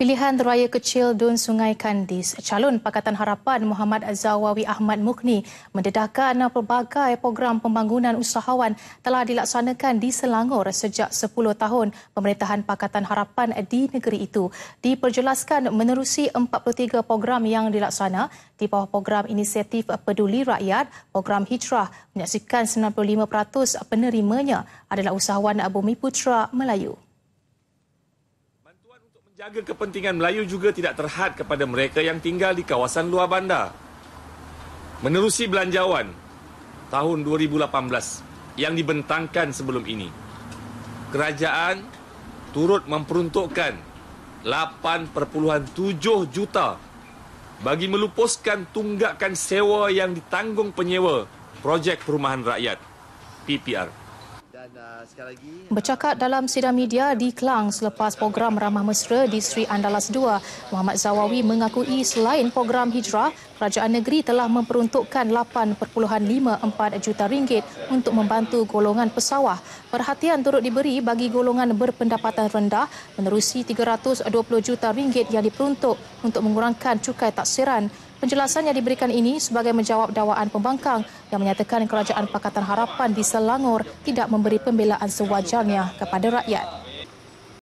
Pilihan Raya Kecil Dun Sungai Kandis, calon Pakatan Harapan Muhammad Zawawi Ahmad Mukni mendedahkan pelbagai program pembangunan usahawan telah dilaksanakan di Selangor sejak 10 tahun pemerintahan Pakatan Harapan di negeri itu. Diperjelaskan menerusi 43 program yang dilaksana di bawah program inisiatif peduli rakyat, program hijrah menyaksikan 95% penerimanya adalah usahawan bumi putra Melayu. Jaga kepentingan Melayu juga tidak terhad kepada mereka yang tinggal di kawasan luar bandar. Menerusi belanjawan tahun 2018 yang dibentangkan sebelum ini, kerajaan turut memperuntukkan 8.7 juta bagi melupuskan tunggakan sewa yang ditanggung penyewa projek perumahan rakyat PPR. Uh, uh, Bercakap dalam sidang media di Kelang selepas program Ramah Mesra di Sri Andalas II, Muhammad Zawawi mengakui selain program hijrah, kerajaan negeri telah memperuntukkan 8.54 juta ringgit untuk membantu golongan pesawah. Perhatian turut diberi bagi golongan berpendapatan rendah menerusi 320 juta ringgit yang diperuntuk untuk mengurangkan cukai taksiran Penjelasan yang diberikan ini sebagai menjawab dakwaan pembangkang yang menyatakan Kerajaan Pakatan Harapan di Selangor tidak memberi pembelaan sewajarnya kepada rakyat.